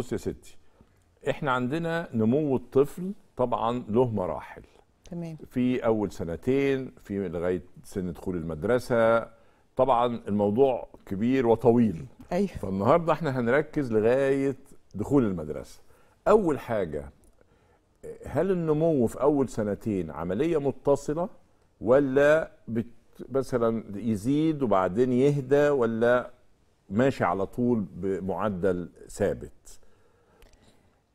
بص يا ستي احنا عندنا نمو الطفل طبعا له مراحل تمام في اول سنتين في لغايه سن دخول المدرسه طبعا الموضوع كبير وطويل ايوه فالنهارده احنا هنركز لغايه دخول المدرسه اول حاجه هل النمو في اول سنتين عمليه متصله ولا بت مثلا يزيد وبعدين يهدى ولا ماشي على طول بمعدل ثابت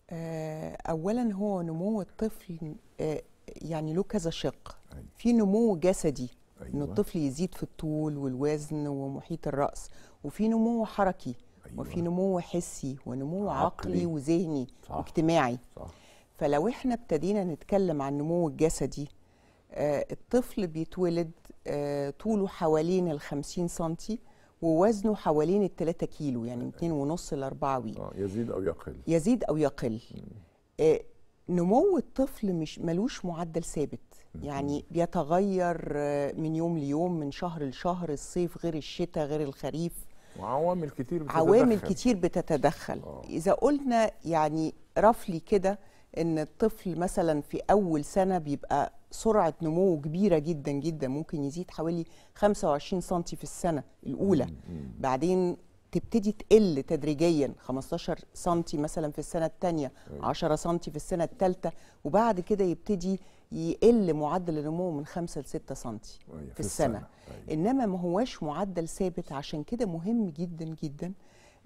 آه، اولا هو نمو الطفل آه، يعني له كذا شق أيوة. في نمو جسدي أيوة. ان الطفل يزيد في الطول والوزن ومحيط الراس وفي نمو حركي أيوة. وفي نمو حسي ونمو عقلي, عقلي وذهني صح. واجتماعي صح. فلو احنا ابتدينا نتكلم عن النمو الجسدي آه الطفل بيتولد آه طوله حوالين الخمسين سنتي ووزنه حوالين ال 3 كيلو يعني ونص ل 4 وي اه يزيد او يقل يزيد او يقل آه نمو الطفل مش ملوش معدل ثابت يعني بيتغير آه، من يوم ليوم من شهر لشهر الصيف غير الشتاء غير الخريف وعوامل كتير بتتدخل عوامل كتير بتتدخل أوه. اذا قلنا يعني رفلي كده ان الطفل مثلا في اول سنه بيبقى سرعه نمو كبيره جدا جدا ممكن يزيد حوالي 25 سم في السنه الاولى بعدين تبتدي تقل تدريجيا 15 سم مثلا في السنه الثانيه 10 سم في السنه الثالثه وبعد كده يبتدي يقل معدل النمو من 5 ل 6 سم في السنه أيوه. انما ما هواش معدل ثابت عشان كده مهم جدا جدا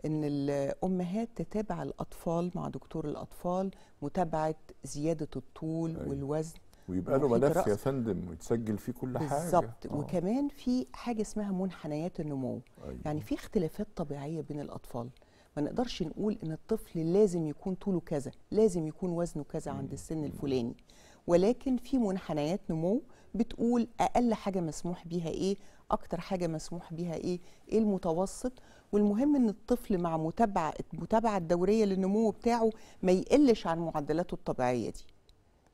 ان الامهات تتابع الاطفال مع دكتور الاطفال متابعه زياده الطول أيوه. والوزن ويبقى له ملف يا فندم ويتسجل فيه كل حاجه بالظبط آه. وكمان في حاجه اسمها منحنيات النمو أيوة. يعني في اختلافات طبيعيه بين الاطفال ما نقدرش نقول ان الطفل لازم يكون طوله كذا لازم يكون وزنه كذا عند السن الفلاني ولكن في منحنيات نمو بتقول اقل حاجه مسموح بيها ايه اكتر حاجه مسموح بيها ايه ايه المتوسط والمهم ان الطفل مع متابعه المتابعه الدوريه للنمو بتاعه ما يقلش عن معدلاته الطبيعيه دي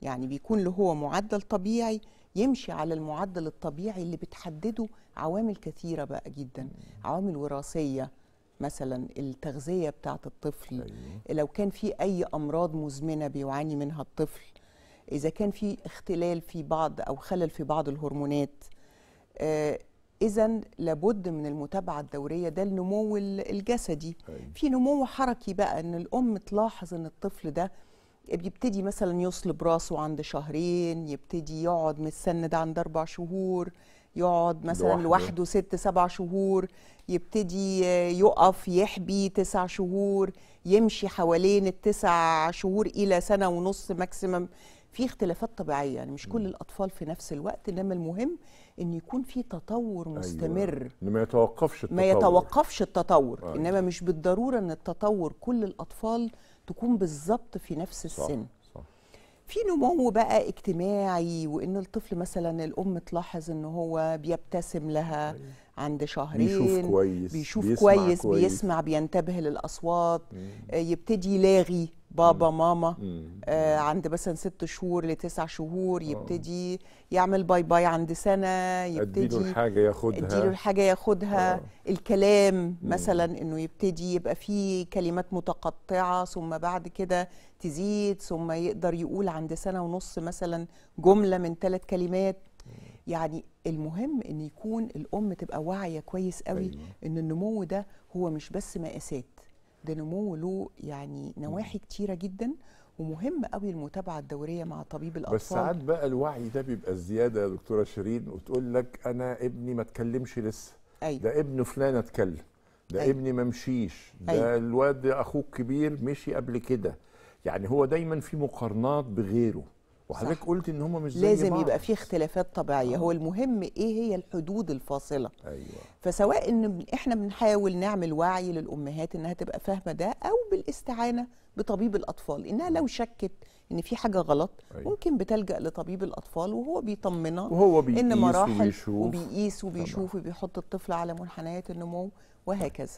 يعني بيكون له هو معدل طبيعي يمشي على المعدل الطبيعي اللي بتحدده عوامل كثيرة بقى جدا عوامل وراثية مثلا التغذية بتاعة الطفل أيوه. لو كان في أي أمراض مزمنة بيعاني منها الطفل إذا كان في اختلال في بعض أو خلل في بعض الهرمونات آه إذا لابد من المتابعة الدورية ده النمو الجسدي أيوه. في نمو حركي بقى إن الأم تلاحظ إن الطفل ده بيبتدي مثلا يوصل براسه عند شهرين يبتدي يقعد متسند عند اربع شهور يقعد مثلا لوحده ست سبع شهور يبتدي يقف يحبي تسع شهور يمشي حوالين التسع شهور الى سنه ونص ماكسيمم في اختلافات طبيعيه يعني مش كل الاطفال في نفس الوقت انما المهم ان يكون في تطور أيوة. مستمر أيوة. ما يتوقفش التطور ما يتوقفش التطور أيوة. انما مش بالضروره ان التطور كل الاطفال تكون بالظبط في نفس السن صح. في نمو بقى اجتماعي وان الطفل مثلا الام تلاحظ ان هو بيبتسم لها أيوة. عند شهرين بيشوف كويس بيشوف كويس, كويس بيسمع بينتبه للاصوات مم. آه، يبتدي يلاغي بابا مم. ماما مم. آه عند مثلا ست شهور لتسع شهور آه. يبتدي يعمل باي باي عند سنه يبتدي اديله الحاجه ياخدها اديله الحاجه ياخدها آه. الكلام مثلا انه يبتدي يبقى فيه كلمات متقطعه ثم بعد كده تزيد ثم يقدر يقول عند سنه ونص مثلا جمله من ثلاث كلمات يعني المهم ان يكون الام تبقى واعيه كويس قوي أيوة. ان النمو ده هو مش بس مقاسات ده نمو له يعني نواحي كتيره جدا ومهم قوي المتابعه الدوريه مع طبيب الاطفال بس ساعات بقى الوعي ده بيبقى زياده يا دكتوره شيرين وتقول لك انا ابني ما اتكلمش لسه أيوة. ده ابن فلان اتكلم ده أيوة. ابني ما مشيش ده أيوة. الواد اخوه الكبير مشي قبل كده يعني هو دايما في مقارنات بغيره وحضرتك قلت ان هم مش زي لازم بعض. يبقى في اختلافات طبيعيه آه. هو المهم ايه هي الحدود الفاصله ايوه فسواء ان احنا بنحاول نعمل وعي للامهات انها تبقى فاهمه ده او بالاستعانه بطبيب الاطفال انها لو شكت ان في حاجه غلط أيوة. ممكن بتلجا لطبيب الاطفال وهو بيطمنها وهو بيقيس ان مراحل وبيشوف وبيقيس وبيشوف وبيحط الطفل على منحنيات النمو وهكذا